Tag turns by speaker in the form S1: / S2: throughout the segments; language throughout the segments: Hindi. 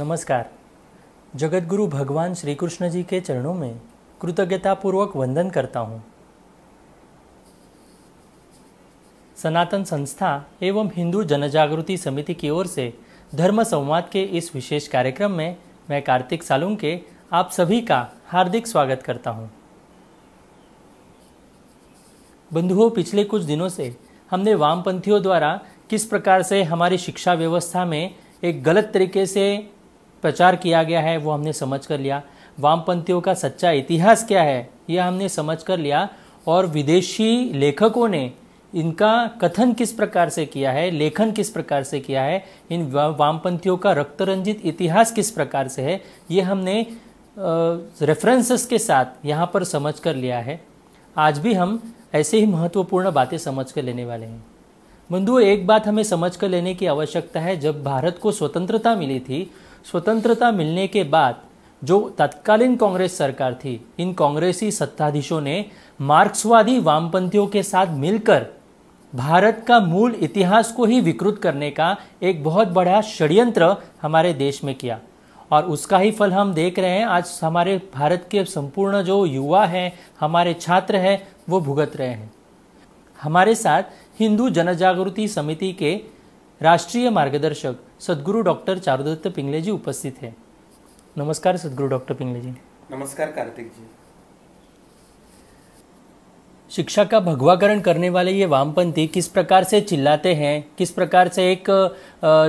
S1: नमस्कार जगतगुरु भगवान श्री कृष्ण जी के चरणों में कृतज्ञतापूर्वक वंदन करता हूँ सनातन संस्था एवं हिंदू जनजागृति समिति की ओर से धर्म संवाद के इस विशेष कार्यक्रम में मैं कार्तिक के आप सभी का हार्दिक स्वागत करता हूँ बंधुओं पिछले कुछ दिनों से हमने वामपंथियों द्वारा किस प्रकार से हमारी शिक्षा व्यवस्था में एक गलत तरीके से प्रचार किया गया है वो हमने समझ कर लिया वामपंथियों का सच्चा इतिहास क्या है यह हमने समझ कर लिया और विदेशी लेखकों ने इनका कथन किस प्रकार से किया है लेखन किस प्रकार से किया है इन वामपंथियों का रक्तरंजित इतिहास किस प्रकार से है ये हमने रेफरेंसेस के साथ यहाँ पर समझ कर लिया है आज भी हम ऐसे ही महत्वपूर्ण बातें समझ कर लेने वाले हैं बंधुओं एक बात हमें समझ कर लेने की आवश्यकता है जब भारत को स्वतंत्रता मिली थी स्वतंत्रता मिलने के बाद जो तत्कालीन कांग्रेस सरकार थी इन कांग्रेसी सत्ताधीशों ने मार्क्सवादी वामपंथियों के साथ मिलकर भारत का मूल इतिहास को ही विकृत करने का एक बहुत बड़ा षड्यंत्र हमारे देश में किया और उसका ही फल हम देख रहे हैं आज हमारे भारत के संपूर्ण जो युवा हैं हमारे छात्र हैं वो भुगत रहे हैं हमारे साथ हिंदू जनजागृति समिति के राष्ट्रीय मार्गदर्शक सदगुरु डॉक्टर चारुदत्त पिंगले जी उपस्थित है नमस्कार सदगुरु डॉक्टर पिंगले जी
S2: नमस्कार कार्तिक जी
S1: शिक्षा का भगवाकरण करने वाले ये वामपंथी किस प्रकार से चिल्लाते हैं किस प्रकार से एक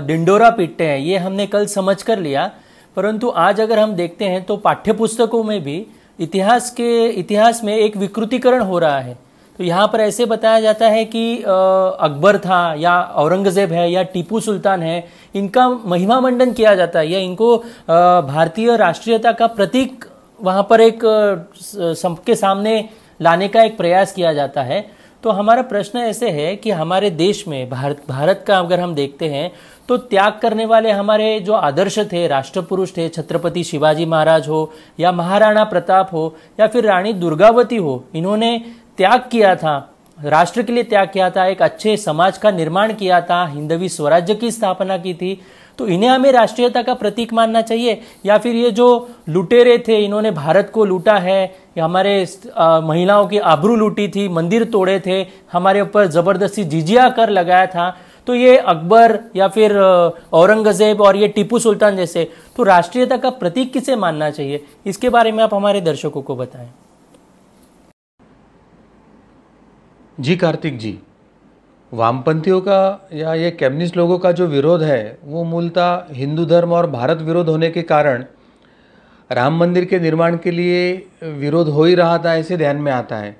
S1: डिंडोरा पीटते हैं ये हमने कल समझ कर लिया परंतु आज अगर हम देखते हैं तो पाठ्यपुस्तकों में भी इतिहास के इतिहास में एक विकृतिकरण हो रहा है तो यहाँ पर ऐसे बताया जाता है कि अकबर था या औरंगज़ेब है या टीपू सुल्तान है इनका महिमा मंडन किया जाता है या इनको भारतीय राष्ट्रीयता का प्रतीक वहाँ पर एक सबके सामने लाने का एक प्रयास किया जाता है तो हमारा प्रश्न ऐसे है कि हमारे देश में भारत भारत का अगर हम देखते हैं तो त्याग करने वाले हमारे जो आदर्श थे राष्ट्रपुरुष थे छत्रपति शिवाजी महाराज हो या महाराणा प्रताप हो या फिर रानी दुर्गावती हो इन्होंने त्याग किया था राष्ट्र के लिए त्याग किया था एक अच्छे समाज का निर्माण किया था हिंदवी स्वराज्य की स्थापना की थी तो इन्हें हमें राष्ट्रीयता का प्रतीक मानना चाहिए या फिर ये जो लुटेरे थे इन्होंने भारत को लूटा है या हमारे महिलाओं की आबरू लूटी थी मंदिर तोड़े थे हमारे ऊपर ज़बरदस्ती जिजिया कर लगाया था तो ये अकबर या फिर औरंगजेब और ये टीपू सुल्तान जैसे तो राष्ट्रीयता का प्रतीक किसे मानना चाहिए इसके बारे में आप हमारे दर्शकों को बताएं
S2: जी कार्तिक जी वामपंथियों का या ये कैम्युनिस्ट लोगों का जो विरोध है वो मूलतः हिंदू धर्म और भारत विरोध होने के कारण राम मंदिर के निर्माण के लिए विरोध हो ही रहा था ऐसे ध्यान में आता है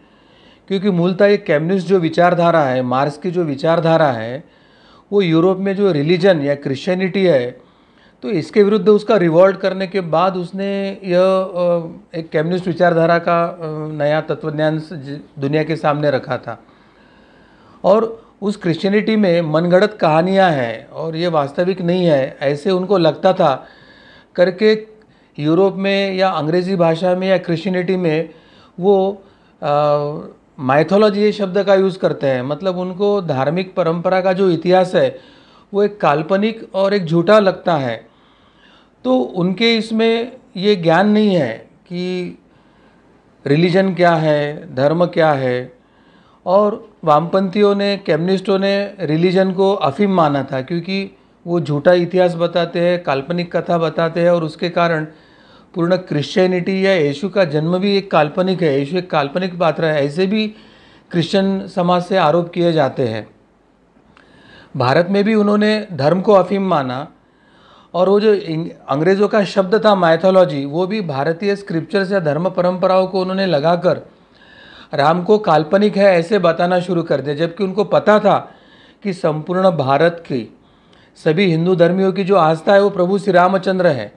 S2: क्योंकि मूलतः ये कैम्युनिस्ट जो विचारधारा है मार्क्स की जो विचारधारा है वो यूरोप में जो रिलीजन या क्रिश्चियनिटी है तो इसके विरुद्ध उसका रिवॉल्ट करने के बाद उसने यह एक कम्युनिस्ट विचारधारा का नया तत्वज्ञान दुनिया के सामने रखा था और उस क्रिश्चियनिटी में मनगढ़ंत कहानियाँ हैं और ये वास्तविक नहीं है ऐसे उनको लगता था करके यूरोप में या अंग्रेज़ी भाषा में या क्रिश्चियनिटी में वो माइथोलॉजी शब्द का यूज़ करते हैं मतलब उनको धार्मिक परंपरा का जो इतिहास है वो एक काल्पनिक और एक झूठा लगता है तो उनके इसमें ये ज्ञान नहीं है कि रिलीजन क्या है धर्म क्या है और वामपंथियों ने कैम्युनिस्टों ने रिलीजन को अफीम माना था क्योंकि वो झूठा इतिहास बताते हैं काल्पनिक कथा बताते हैं और उसके कारण पूर्ण क्रिश्चियनिटी या यीशु का जन्म भी एक काल्पनिक है यीशु एक काल्पनिक पात्र है ऐसे भी क्रिश्चियन समाज से आरोप किए जाते हैं भारत में भी उन्होंने धर्म को अफीम माना और वो जो अंग्रेज़ों का शब्द था माइथोलॉजी वो भी भारतीय स्क्रिप्चर्स या धर्म परंपराओं को उन्होंने लगाकर राम को काल्पनिक है ऐसे बताना शुरू कर दिया जबकि उनको पता था कि संपूर्ण भारत की सभी हिंदू धर्मियों की जो आस्था है वो प्रभु श्री रामचंद्र है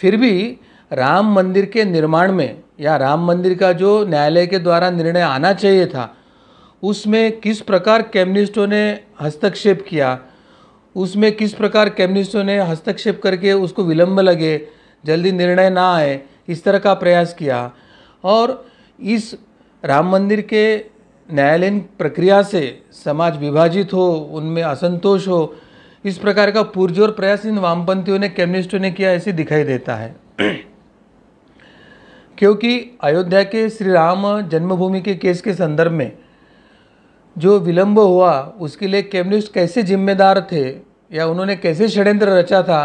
S2: फिर भी राम मंदिर के निर्माण में या राम मंदिर का जो न्यायालय के द्वारा निर्णय आना चाहिए था उसमें किस प्रकार कैम्युनिस्टों ने हस्तक्षेप किया उसमें किस प्रकार कैम्युनिस्टों ने हस्तक्षेप करके उसको विलंब लगे जल्दी निर्णय ना आए इस तरह का प्रयास किया और इस राम मंदिर के न्यायालयीन प्रक्रिया से समाज विभाजित हो उनमें असंतोष हो इस प्रकार का पुरजोर प्रयास इन वामपंथियों ने कम्युनिस्टों ने किया ऐसे दिखाई देता है क्योंकि अयोध्या के श्री राम जन्मभूमि के केस के संदर्भ में जो विलंब हुआ उसके लिए कम्युनिस्ट कैसे जिम्मेदार थे या उन्होंने कैसे षड्यंत्र रचा था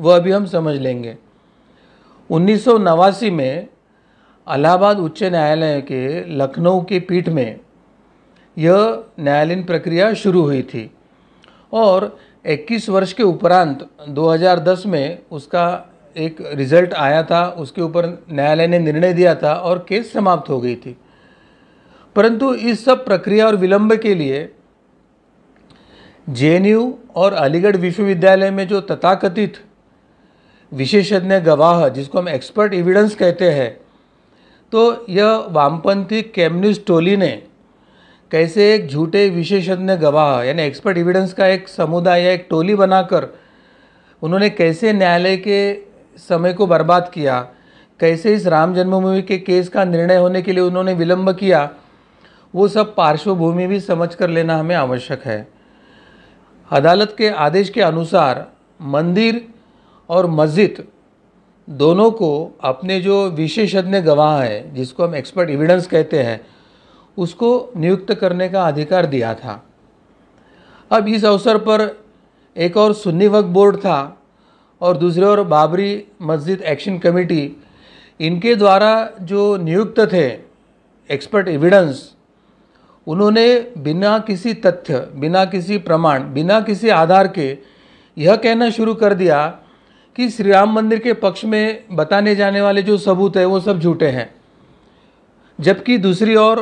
S2: वह अभी हम समझ लेंगे उन्नीस में अलाहाबाद उच्च न्यायालय के लखनऊ की पीठ में यह न्यायालयीन प्रक्रिया शुरू हुई थी और 21 वर्ष के उपरांत 2010 में उसका एक रिजल्ट आया था उसके ऊपर न्यायालय ने निर्णय दिया था और केस समाप्त हो गई थी परंतु इस सब प्रक्रिया और विलंब के लिए जे और अलीगढ़ विश्वविद्यालय में जो तथाकथित विशेषज्ञ गवाह जिसको हम एक्सपर्ट एविडेंस कहते हैं तो यह वामपंथी कैम्युनिस्ट टोली ने कैसे एक झूठे विशेषज्ञ गवाह यानी एक्सपर्ट एविडेंस का एक समुदाय या एक टोली बनाकर उन्होंने कैसे न्यायालय के समय को बर्बाद किया कैसे इस राम जन्मभूमि के केस का निर्णय होने के लिए उन्होंने विलंब किया वो सब पार्श्वभूमि भी समझ कर लेना हमें आवश्यक है अदालत के आदेश के अनुसार मंदिर और मस्जिद दोनों को अपने जो विशेषज्ञ गवाह हैं जिसको हम एक्सपर्ट एविडेंस कहते हैं उसको नियुक्त करने का अधिकार दिया था अब इस अवसर पर एक और सुन्नी वक्फ बोर्ड था और दूसरे और बाबरी मस्जिद एक्शन कमेटी इनके द्वारा जो नियुक्त थे एक्सपर्ट एविडेंस उन्होंने बिना किसी तथ्य बिना किसी प्रमाण बिना किसी आधार के यह कहना शुरू कर दिया कि श्री राम मंदिर के पक्ष में बताने जाने वाले जो सबूत है वो सब झूठे हैं जबकि दूसरी ओर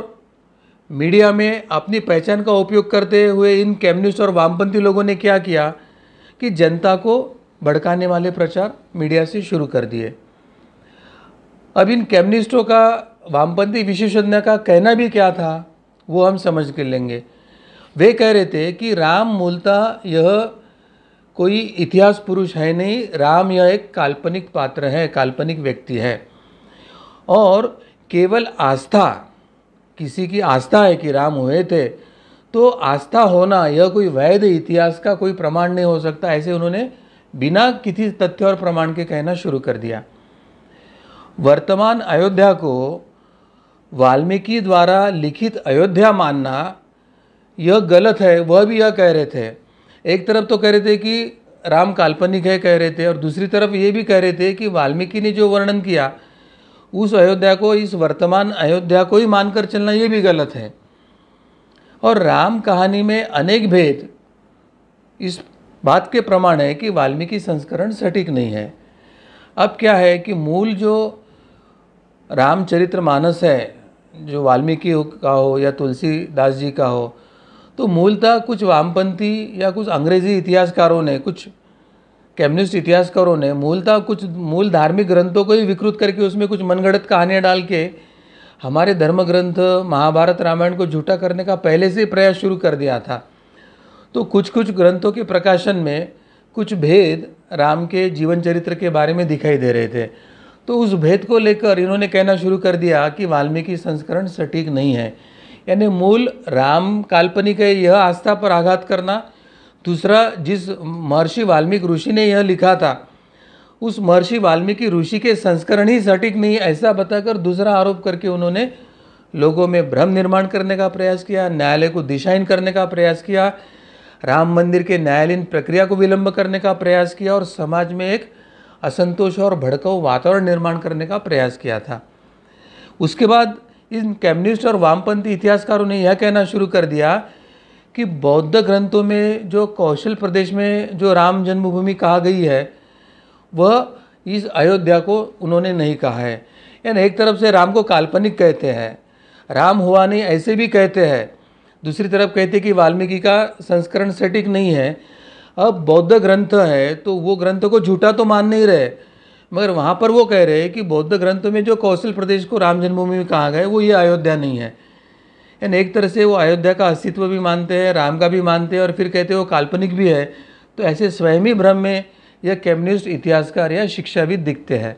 S2: मीडिया में अपनी पहचान का उपयोग करते हुए इन कम्युनिस्ट और वामपंथी लोगों ने क्या किया कि जनता को भड़काने वाले प्रचार मीडिया से शुरू कर दिए अब इन कम्युनिस्टों का वामपंथी विशेषज्ञ का कहना भी क्या था वो हम समझ के लेंगे वे कह रहे थे कि राम मूलता यह कोई इतिहास पुरुष है नहीं राम यह एक काल्पनिक पात्र है काल्पनिक व्यक्ति है और केवल आस्था किसी की आस्था है कि राम हुए थे तो आस्था होना यह कोई वैध इतिहास का कोई प्रमाण नहीं हो सकता ऐसे उन्होंने बिना किसी तथ्य और प्रमाण के कहना शुरू कर दिया वर्तमान अयोध्या को वाल्मीकि द्वारा लिखित अयोध्या मानना यह गलत है वह भी यह कह रहे थे एक तरफ तो कह रहे थे कि राम काल्पनिक है कह रहे थे और दूसरी तरफ ये भी कह रहे थे कि वाल्मीकि ने जो वर्णन किया उस अयोध्या को इस वर्तमान अयोध्या को ही मानकर चलना ये भी गलत है और राम कहानी में अनेक भेद इस बात के प्रमाण है कि वाल्मीकि संस्करण सटीक नहीं है अब क्या है कि मूल जो रामचरित्र मानस है जो वाल्मीकि का हो या तुलसीदास जी का हो तो मूलतः कुछ वामपंथी या कुछ अंग्रेजी इतिहासकारों ने कुछ कम्युनिस्ट इतिहासकारों ने मूलतः कुछ मूल धार्मिक ग्रंथों को ही विकृत करके उसमें कुछ मनगढ़ंत कहानियाँ डाल के हमारे धर्म ग्रंथ महाभारत रामायण को झूठा करने का पहले से प्रयास शुरू कर दिया था तो कुछ कुछ ग्रंथों के प्रकाशन में कुछ भेद राम के जीवन चरित्र के बारे में दिखाई दे रहे थे तो उस भेद को लेकर इन्होंने कहना शुरू कर दिया कि वाल्मीकि संस्करण सटीक नहीं है यानी मूल राम काल्पनिक है यह आस्था पर आघात करना दूसरा जिस महर्षि वाल्मीकि ऋषि ने यह लिखा था उस महर्षि वाल्मीकि ऋषि के संस्करण ही सटीक नहीं ऐसा बताकर दूसरा आरोप करके उन्होंने लोगों में भ्रम निर्माण करने का प्रयास किया न्यायालय को दिशाहीन करने का प्रयास किया राम मंदिर के न्यायालयीन प्रक्रिया को विलंब करने का प्रयास किया और समाज में एक असंतोष और भड़काऊ वातावरण निर्माण करने का प्रयास किया था उसके बाद इन कम्युनिस्ट और वामपंथी इतिहासकारों ने यह कहना शुरू कर दिया कि बौद्ध ग्रंथों में जो कौशल प्रदेश में जो राम जन्मभूमि कहा गई है वह इस अयोध्या को उन्होंने नहीं कहा है यानी एक तरफ से राम को काल्पनिक कहते हैं राम हुआ नहीं ऐसे भी कहते हैं दूसरी तरफ कहते कि वाल्मीकि का संस्करण सटीक नहीं है अब बौद्ध ग्रंथ है तो वो ग्रंथ को झूठा तो मान नहीं रहे मगर वहाँ पर वो कह रहे हैं कि बौद्ध ग्रंथ में जो कौशल प्रदेश को राम जन्मभूमि में कहा गया वो ये अयोध्या नहीं है यानी एक तरह से वो अयोध्या का अस्तित्व भी मानते हैं राम का भी मानते हैं और फिर कहते हैं वो काल्पनिक भी है तो ऐसे स्वयं ही भ्रम में यह कम्युनिस्ट इतिहासकार या शिक्षा भी दिखते हैं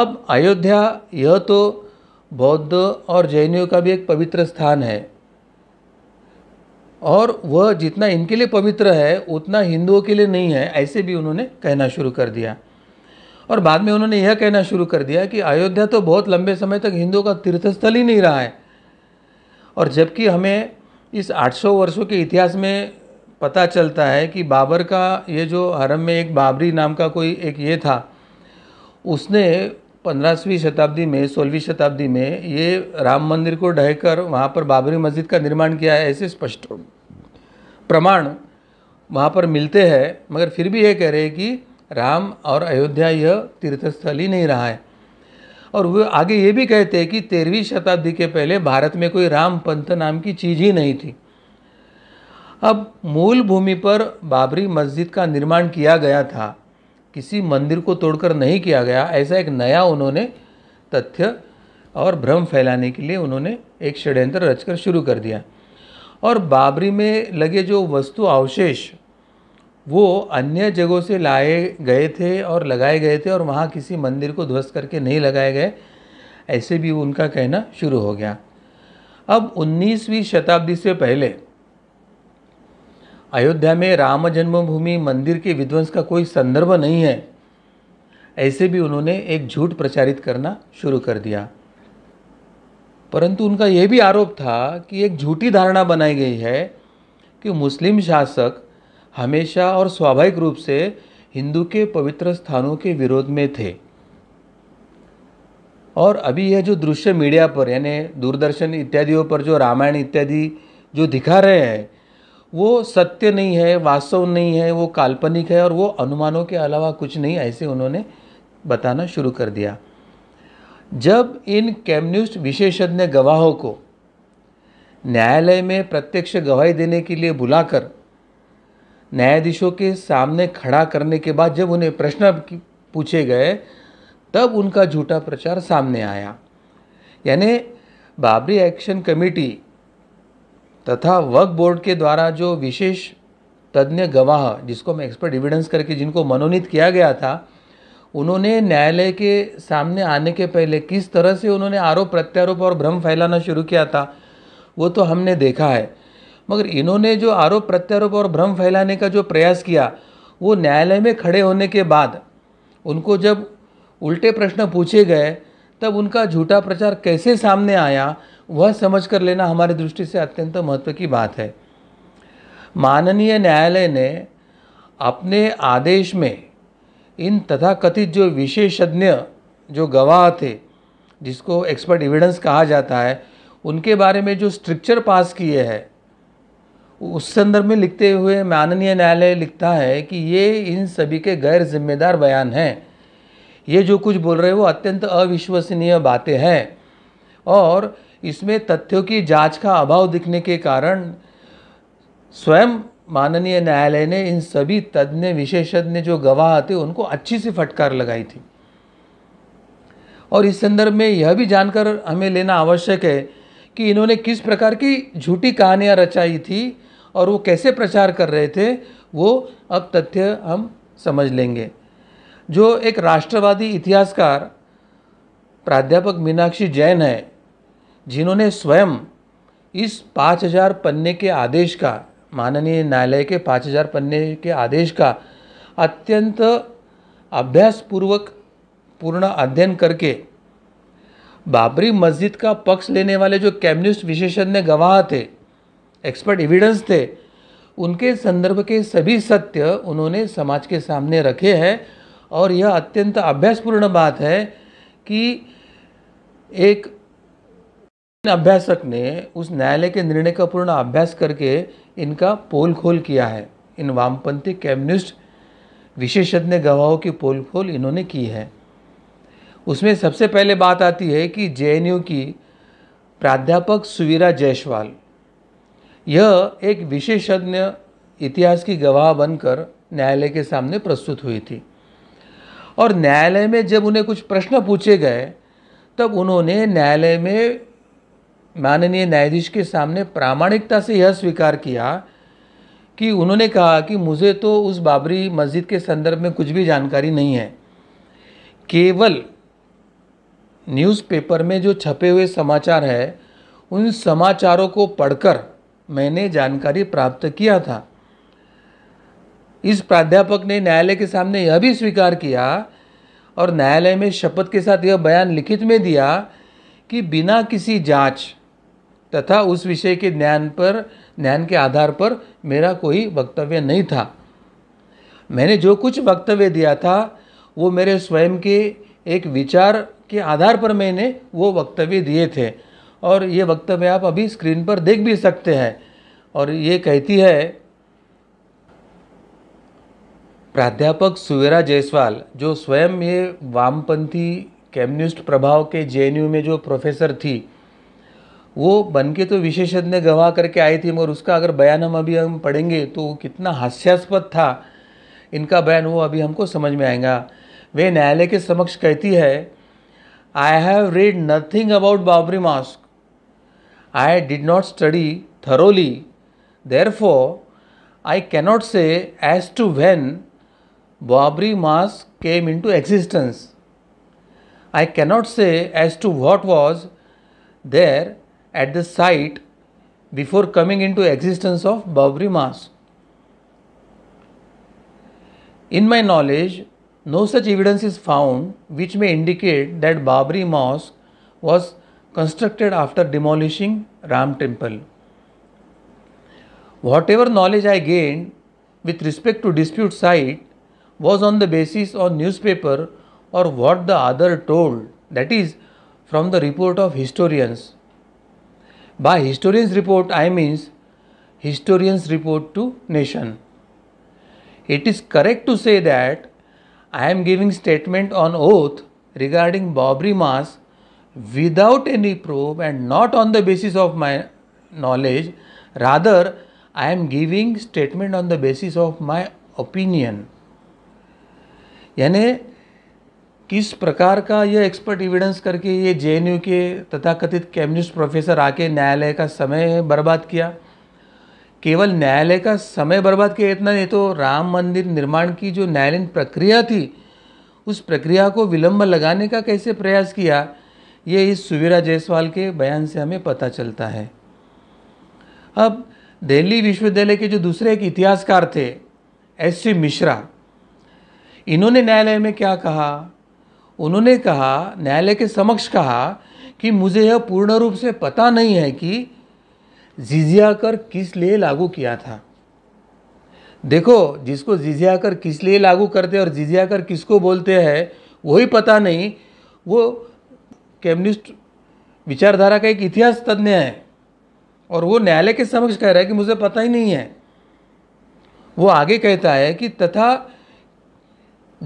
S2: अब अयोध्या यह तो बौद्ध और जैनियों का भी एक पवित्र स्थान है और वह जितना इनके लिए पवित्र है उतना हिंदुओं के लिए नहीं है ऐसे भी उन्होंने कहना शुरू कर दिया और बाद में उन्होंने यह कहना शुरू कर दिया कि अयोध्या तो बहुत लंबे समय तक हिंदुओं का तीर्थस्थल ही नहीं रहा है और जबकि हमें इस 800 वर्षों के इतिहास में पता चलता है कि बाबर का ये जो हरम में एक बाबरी नाम का कोई एक ये था उसने पंद्रहवीं शताब्दी में सोलहवीं शताब्दी में ये राम मंदिर को ढहकर वहाँ पर बाबरी मस्जिद का निर्माण किया है ऐसे स्पष्ट प्रमाण वहाँ पर मिलते हैं मगर फिर भी ये कह रहे हैं कि राम और अयोध्या यह तीर्थस्थल ही नहीं रहा है और वे आगे ये भी कहते हैं कि तेरहवीं शताब्दी के पहले भारत में कोई राम पंथ नाम की चीज़ ही नहीं थी अब मूल भूमि पर बाबरी मस्जिद का निर्माण किया गया था किसी मंदिर को तोड़कर नहीं किया गया ऐसा एक नया उन्होंने तथ्य और भ्रम फैलाने के लिए उन्होंने एक षड्यंत्र रचकर शुरू कर दिया और बाबरी में लगे जो वस्तु अवशेष वो अन्य जगहों से लाए गए थे और लगाए गए थे और वहाँ किसी मंदिर को ध्वस्त करके नहीं लगाए गए ऐसे भी उनका कहना शुरू हो गया अब 19वीं शताब्दी से पहले अयोध्या में राम जन्मभूमि मंदिर के विध्वंस का कोई संदर्भ नहीं है ऐसे भी उन्होंने एक झूठ प्रचारित करना शुरू कर दिया परंतु उनका यह भी आरोप था कि एक झूठी धारणा बनाई गई है कि मुस्लिम शासक हमेशा और स्वाभाविक रूप से हिंदू के पवित्र स्थानों के विरोध में थे और अभी यह जो दृश्य मीडिया पर यानी दूरदर्शन इत्यादियों पर जो रामायण इत्यादि जो दिखा रहे हैं वो सत्य नहीं है वास्तव नहीं है वो काल्पनिक है और वो अनुमानों के अलावा कुछ नहीं ऐसे उन्होंने बताना शुरू कर दिया जब इन कम्युनिस्ट विशेषज्ञ गवाहों को न्यायालय में प्रत्यक्ष गवाही देने के लिए बुलाकर न्यायाधीशों के सामने खड़ा करने के बाद जब उन्हें प्रश्न पूछे गए तब उनका झूठा प्रचार सामने आया यानी बाबरी एक्शन कमेटी तथा वर्क बोर्ड के द्वारा जो विशेष तज्ञ गवाह जिसको हम एक्सपर्ट एविडेंस करके जिनको मनोनीत किया गया था उन्होंने न्यायालय के सामने आने के पहले किस तरह से उन्होंने आरोप प्रत्यारोप और भ्रम फैलाना शुरू किया था वो तो हमने देखा है मगर इन्होंने जो आरोप प्रत्यारोप और भ्रम फैलाने का जो प्रयास किया वो न्यायालय में खड़े होने के बाद उनको जब उल्टे प्रश्न पूछे गए तब उनका झूठा प्रचार कैसे सामने आया वह समझ कर लेना हमारी दृष्टि से अत्यंत महत्व की बात है माननीय न्यायालय ने अपने आदेश में इन तथाकथित जो विशेषज्ञ जो गवाह थे जिसको एक्सपर्ट एविडेंस कहा जाता है उनके बारे में जो स्ट्रिक्चर पास किए हैं उस संदर्भ में लिखते हुए माननीय न्यायालय लिखता है कि ये इन सभी के गैर जिम्मेदार बयान हैं ये जो कुछ बोल रहे हो अत्यंत अविश्वसनीय बातें हैं और इसमें तथ्यों की जांच का अभाव दिखने के कारण स्वयं माननीय न्यायालय ने इन सभी तज्ञ विशेषज्ञ जो गवाह थे उनको अच्छी सी फटकार लगाई थी और इस संदर्भ में यह भी जानकर हमें लेना आवश्यक है कि इन्होंने किस प्रकार की झूठी कहानियाँ रचाई थी और वो कैसे प्रचार कर रहे थे वो अब तथ्य हम समझ लेंगे जो एक राष्ट्रवादी इतिहासकार प्राध्यापक मीनाक्षी जैन है जिन्होंने स्वयं इस 5000 पन्ने के आदेश का माननीय न्यायालय के 5000 पन्ने के आदेश का अत्यंत अभ्यासपूर्वक पूर्ण अध्ययन करके बाबरी मस्जिद का पक्ष लेने वाले जो कम्युनिस्ट विशेषज्ञ गवाह थे एक्सपर्ट एविडेंस थे उनके संदर्भ के सभी सत्य उन्होंने समाज के सामने रखे हैं और यह अत्यंत अभ्यासपूर्ण बात है कि एक अभ्यासक ने उस न्यायालय के निर्णय का पूर्ण अभ्यास करके इनका पोल खोल किया है इन वामपंथी कम्युनिस्ट विशेषज्ञ गवाहों की पोल खोल इन्होंने की है उसमें सबसे पहले बात आती है कि जे की प्राध्यापक सुवीरा जयसवाल यह एक विशेषज्ञ इतिहास की गवाह बनकर न्यायालय के सामने प्रस्तुत हुई थी और न्यायालय में जब उन्हें कुछ प्रश्न पूछे गए तब उन्होंने न्यायालय में माननीय न्यायाधीश के सामने प्रामाणिकता से यह स्वीकार किया कि उन्होंने कहा कि मुझे तो उस बाबरी मस्जिद के संदर्भ में कुछ भी जानकारी नहीं है केवल न्यूज़पेपर में जो छपे हुए समाचार है उन समाचारों को पढ़कर मैंने जानकारी प्राप्त किया था इस प्राध्यापक ने न्यायालय के सामने यह भी स्वीकार किया और न्यायालय में शपथ के साथ यह बयान लिखित में दिया कि बिना किसी जांच तथा उस विषय के ज्ञान पर ज्ञान के आधार पर मेरा कोई वक्तव्य नहीं था मैंने जो कुछ वक्तव्य दिया था वो मेरे स्वयं के एक विचार के आधार पर मैंने वो वक्तव्य दिए थे और ये वक्तव्य आप अभी स्क्रीन पर देख भी सकते हैं और ये कहती है प्राध्यापक सुवेरा जायसवाल जो स्वयं ये वामपंथी कम्युनिस्ट प्रभाव के जेएनयू में जो प्रोफेसर थी वो बन के तो विशेषज्ञ गवाह करके आई थी मगर उसका अगर बयान हम अभी हम पढ़ेंगे तो कितना हास्यास्पद था इनका बयान वो अभी हमको समझ में आएगा वे न्यायालय के समक्ष कहती है I have read nothing about Babri mosque I did not study thoroughly. Therefore, I cannot say as to when Babri Mas came into existence. I cannot say as to what was there at the site before coming into existence of Babri Mas. In my knowledge, no such evidence is found which may indicate that Babri Mosque was constructed after demolishing Ram temple. Whatever knowledge I gained with respect to dispute site was on the basis of newspaper or what the other told, that is, from the report of historians. By historians' report, I means historians' report to nation. It is correct to say that I am giving statement on oath regarding Babri Mass without any proof and not on the basis of my knowledge rather i am giving statement on the basis of my opinion यानी किस प्रकार का यह एक्सपर्ट एविडेंस करके ये जे के तथाकथित कम्युनिस्ट प्रोफेसर आके न्यायालय का समय बर्बाद किया केवल न्यायालय का समय बर्बाद किया इतना नहीं तो राम मंदिर निर्माण की जो न्यायालयीन प्रक्रिया थी उस प्रक्रिया को विलंब लगाने का कैसे प्रयास किया ये इस सुवीरा जायसवाल के बयान से हमें पता चलता है अब दिल्ली विश्वविद्यालय के जो दूसरे एक इतिहासकार थे एस सी मिश्रा इन्होंने न्यायालय में क्या कहा उन्होंने कहा न्यायालय के समक्ष कहा कि मुझे यह पूर्ण रूप से पता नहीं है कि जिजिया कर किस लिए लागू किया था देखो जिसको जिजिया कर किस लिए लागू करते और जिजिया कर किसको बोलते हैं वही पता नहीं वो कम्युनिस्ट विचारधारा का एक इतिहास तज्ञ है और वो न्यायालय के समक्ष कह रहा है कि मुझे पता ही नहीं है वो आगे कहता है कि तथा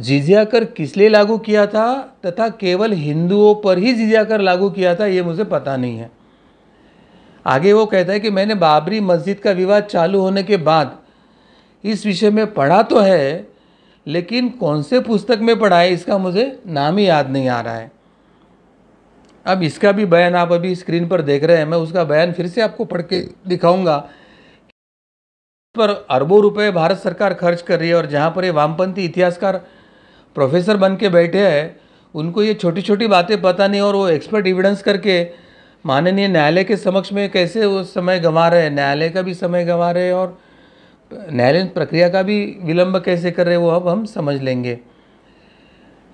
S2: जिजिया कर किस लिए लागू किया था तथा केवल हिंदुओं पर ही जिजिया कर लागू किया था ये मुझे पता नहीं है आगे वो कहता है कि मैंने बाबरी मस्जिद का विवाद चालू होने के बाद इस विषय में पढ़ा तो है लेकिन कौन से पुस्तक में पढ़ा है इसका मुझे नाम ही याद नहीं आ रहा है अब इसका भी बयान आप अभी स्क्रीन पर देख रहे हैं मैं उसका बयान फिर से आपको पढ़ के दिखाऊंगा पर अरबों रुपए भारत सरकार खर्च कर रही है और जहाँ पर ये वामपंथी इतिहासकार प्रोफेसर बन के बैठे हैं उनको ये छोटी छोटी बातें पता नहीं और वो एक्सपर्ट एविडेंस करके माननीय न्यायालय के समक्ष में कैसे वो समय गंवा रहे हैं न्यायालय का भी समय गंवा रहे हैं और न्यायालय प्रक्रिया का भी विलंब कैसे कर रहे हैं वो अब हम समझ लेंगे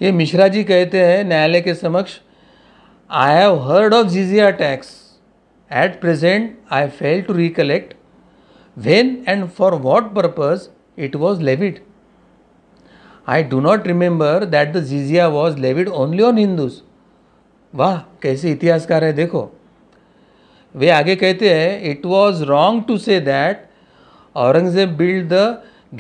S2: ये मिश्रा जी कहते हैं न्यायालय के समक्ष I have heard of jizya tax at present I fail to recollect when and for what purpose it was levied I do not remember that the jizya was levied only on Hindus वाह कैसे इतिहासकार है देखो वे आगे कहते हैं it was wrong to say that Aurangzeb build the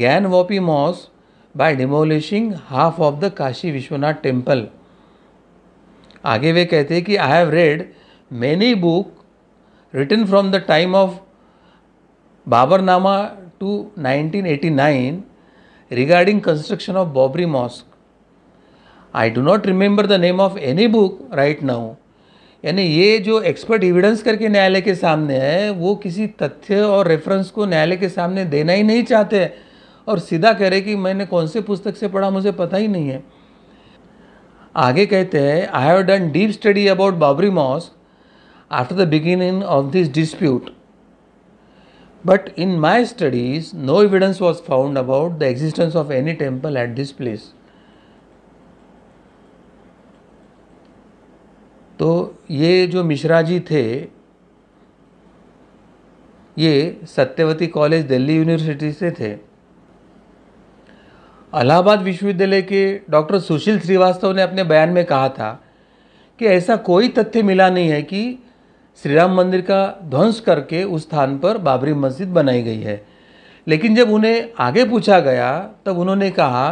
S2: Gyanvapi mosque by demolishing half of the Kashi Vishwanath temple आगे वे कहते हैं कि आई have read many book written from the time of Baburnama to 1989 regarding construction of Babri mosque I do not remember the name of any book right now यानी ये जो एक्सपर्ट एविडेंस करके न्यायालय के सामने है वो किसी तथ्य और रेफरेंस को न्यायालय के सामने देना ही नहीं चाहते और सीधा कह रहे कि मैंने कौन से पुस्तक से पढ़ा मुझे पता ही नहीं है आगे कहते हैं I have done deep study about Babri mosque after the beginning of this dispute but in my studies no evidence was found about the existence of any temple at this place तो ये जो मिश्रा जी थे ये सत्यवती कॉलेज दिल्ली यूनिवर्सिटी से थे अलाहाबाद विश्वविद्यालय के डॉक्टर सुशील श्रीवास्तव ने अपने बयान में कहा था कि ऐसा कोई तथ्य मिला नहीं है कि श्री राम मंदिर का ध्वंस करके उस स्थान पर बाबरी मस्जिद बनाई गई है लेकिन जब उन्हें आगे पूछा गया तब उन्होंने कहा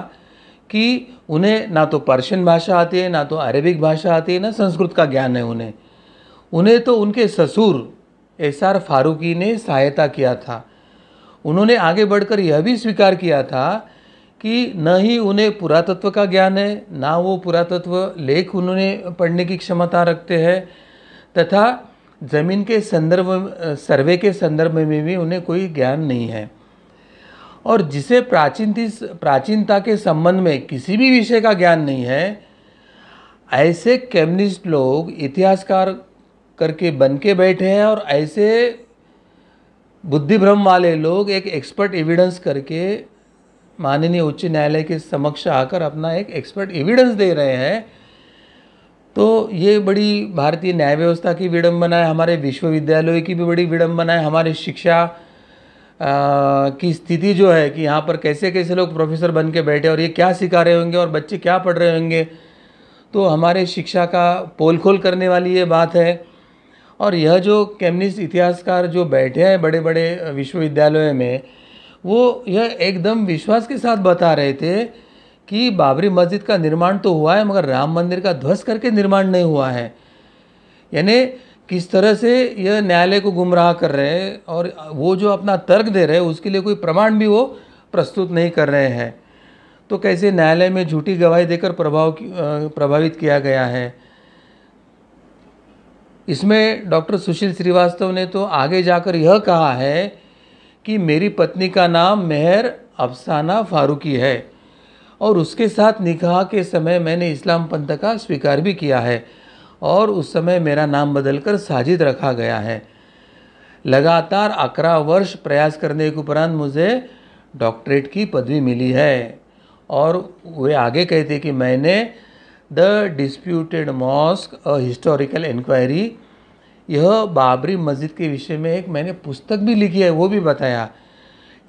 S2: कि उन्हें ना तो पर्शियन भाषा आती है ना तो अरेबिक भाषा आती है ना संस्कृत का ज्ञान है उन्हें उन्हें तो उनके ससुर एस आर फारूकी ने सहायता किया था उन्होंने आगे बढ़कर यह भी स्वीकार किया था कि न ही उन्हें पुरातत्व का ज्ञान है ना वो पुरातत्व लेख उन्होंने पढ़ने की क्षमता रखते हैं तथा ज़मीन के संदर्भ सर्वे के संदर्भ में भी उन्हें कोई ज्ञान नहीं है और जिसे प्राचीन प्राचीनता के संबंध में किसी भी विषय का ज्ञान नहीं है ऐसे कम्युनिस्ट लोग इतिहासकार करके बन के बैठे हैं और ऐसे बुद्धिभ्रम वाले लोग एक एक्सपर्ट एविडेंस करके माननीय उच्च न्यायालय के समक्ष आकर अपना एक एक्सपर्ट एविडेंस दे रहे हैं तो ये बड़ी भारतीय न्याय व्यवस्था की विडम्बना है हमारे विश्वविद्यालयों की भी बड़ी विडम्बना है हमारे शिक्षा आ, की स्थिति जो है कि यहाँ पर कैसे कैसे लोग प्रोफेसर बन के बैठे और ये क्या सिखा रहे होंगे और बच्चे क्या पढ़ रहे होंगे तो हमारे शिक्षा का पोल खोल करने वाली ये बात है और यह जो कम्युनिस्ट इतिहासकार जो बैठे हैं बड़े बड़े विश्वविद्यालयों में वो यह एकदम विश्वास के साथ बता रहे थे कि बाबरी मस्जिद का निर्माण तो हुआ है मगर राम मंदिर का ध्वस्त करके निर्माण नहीं हुआ है यानी किस तरह से यह न्यायालय को गुमराह कर रहे हैं और वो जो अपना तर्क दे रहे हैं उसके लिए कोई प्रमाण भी वो प्रस्तुत नहीं कर रहे हैं तो कैसे न्यायालय में झूठी गवाही देकर प्रभाव प्रभावित किया गया है इसमें डॉक्टर सुशील श्रीवास्तव ने तो आगे जाकर यह कहा है कि मेरी पत्नी का नाम मेहर अफसाना फारूकी है और उसके साथ निकाह के समय मैंने इस्लाम पंथ का स्वीकार भी किया है और उस समय मेरा नाम बदलकर साजिद रखा गया है लगातार अकरा वर्ष प्रयास करने के उपरांत मुझे डॉक्टरेट की पदवी मिली है और वे आगे कहते कि मैंने the disputed mosque a historical inquiry यह बाबरी मस्जिद के विषय में एक मैंने पुस्तक भी लिखी है वो भी बताया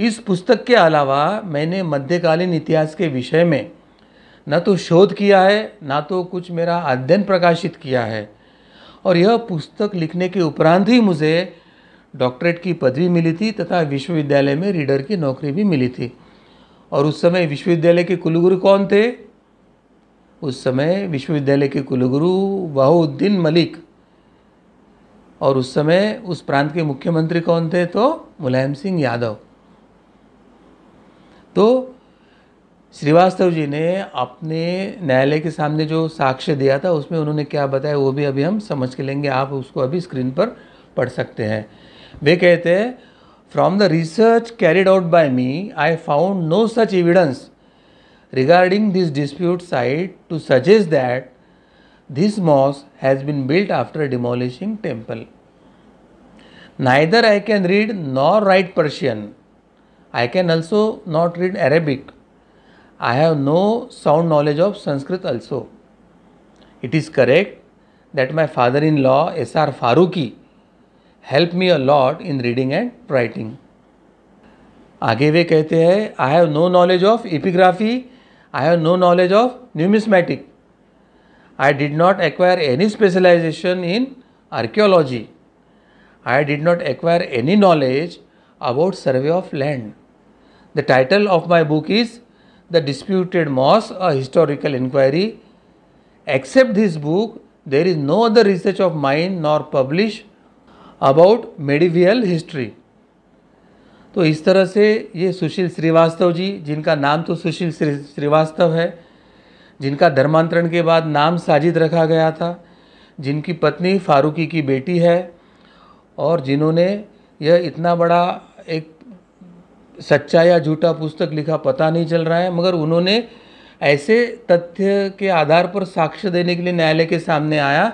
S2: इस पुस्तक के अलावा मैंने मध्यकालीन इतिहास के विषय में न तो शोध किया है ना तो कुछ मेरा अध्ययन प्रकाशित किया है और यह पुस्तक लिखने के उपरांत ही मुझे डॉक्टरेट की पदवी मिली थी तथा विश्वविद्यालय में रीडर की नौकरी भी मिली थी और उस समय विश्वविद्यालय के कुलगुरु कौन थे उस समय विश्वविद्यालय के कुलगुरु वाहुद्दीन मलिक और उस समय उस प्रांत के मुख्यमंत्री कौन थे तो मुलायम सिंह यादव तो श्रीवास्तव जी ने अपने न्यायालय के सामने जो साक्ष्य दिया था उसमें उन्होंने क्या बताया वो भी अभी हम समझ के लेंगे आप उसको अभी स्क्रीन पर पढ़ सकते हैं वे कहते हैं from the research carried out by me I found no such evidence regarding this dispute site to suggest that This mosque has been built after demolishing temple. Neither I can read nor write Persian. I can also not read Arabic. I have no sound knowledge of Sanskrit also. It is correct that my father-in-law S.R. Faruqi helped me a lot in reading and writing. आगे वे कहते हैं I have no knowledge of epigraphy I have no knowledge of numismatic I did not acquire any specialization in archaeology. I did not acquire any knowledge about survey of land. The title of my book is The Disputed Moss, a Historical Inquiry. Except this book, there is no other research of mine nor publish about medieval history तो इस तरह से ये सुशील श्रीवास्तव जी जिनका नाम तो सुशील श्रीवास्तव है जिनका धर्मांतरण के बाद नाम साजिद रखा गया था जिनकी पत्नी फारूकी की बेटी है और जिन्होंने यह इतना बड़ा एक सच्चा या झूठा पुस्तक लिखा पता नहीं चल रहा है मगर उन्होंने ऐसे तथ्य के आधार पर साक्ष्य देने के लिए न्यायालय के सामने आया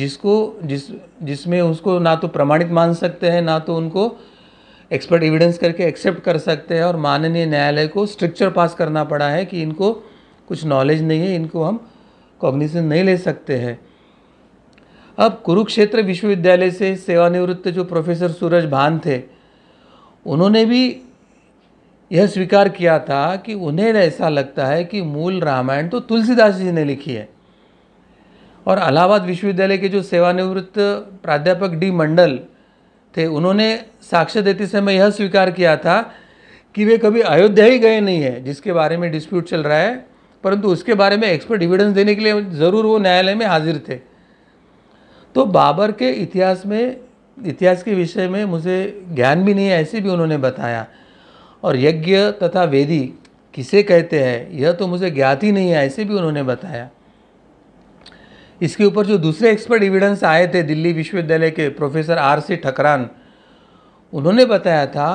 S2: जिसको जिस जिसमें उसको ना तो प्रमाणित मान सकते हैं ना तो उनको एक्सपर्ट एविडेंस करके एक्सेप्ट कर सकते हैं और माननीय न्यायालय को स्ट्रिक्चर पास करना पड़ा है कि इनको कुछ नॉलेज नहीं है इनको हम कॉग्निशन नहीं ले सकते हैं अब कुरुक्षेत्र विश्वविद्यालय से सेवानिवृत्त जो प्रोफेसर सूरज भान थे उन्होंने भी यह स्वीकार किया था कि उन्हें ऐसा लगता है कि मूल रामायण तो तुलसीदास जी ने लिखी है और अलाहाबाद विश्वविद्यालय के जो सेवानिवृत्त प्राध्यापक डी मंडल थे उन्होंने साक्ष्य देते समय यह स्वीकार किया था कि वे कभी अयोध्या ही गए नहीं है जिसके बारे में डिस्प्यूट चल रहा है परंतु उसके बारे में एक्सपर्ट एविडेंस देने के लिए ज़रूर वो न्यायालय में हाजिर थे तो बाबर के इतिहास में इतिहास के विषय में मुझे ज्ञान भी नहीं है ऐसे भी उन्होंने बताया और यज्ञ तथा वेदी किसे कहते हैं यह तो मुझे ज्ञात ही नहीं है ऐसे भी उन्होंने बताया इसके ऊपर जो दूसरे एक्सपर्ट एविडेंस आए थे दिल्ली विश्वविद्यालय के प्रोफेसर आर सी ठकरान उन्होंने बताया था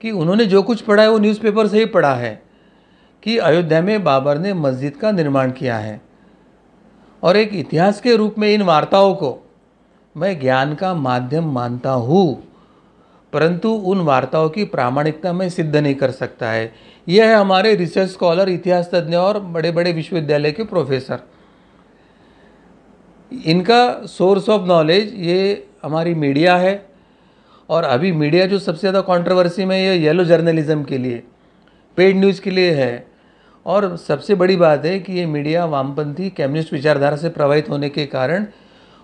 S2: कि उन्होंने जो कुछ पढ़ा है वो न्यूज़पेपर से ही पढ़ा है कि अयोध्या में बाबर ने मस्जिद का निर्माण किया है और एक इतिहास के रूप में इन वार्ताओं को मैं ज्ञान का माध्यम मानता हूँ परंतु उन वार्ताओं की प्रामाणिकता मैं सिद्ध नहीं कर सकता है यह है हमारे रिसर्च स्कॉलर इतिहास तज्ञ और बड़े बड़े विश्वविद्यालय के प्रोफेसर इनका सोर्स ऑफ नॉलेज ये हमारी मीडिया है और अभी मीडिया जो सबसे ज़्यादा कंट्रोवर्सी में ये येलो जर्नलिज़्म के लिए पेड न्यूज़ के लिए है और सबसे बड़ी बात है कि ये मीडिया वामपंथी कम्युनिस्ट विचारधारा से प्रभावित होने के कारण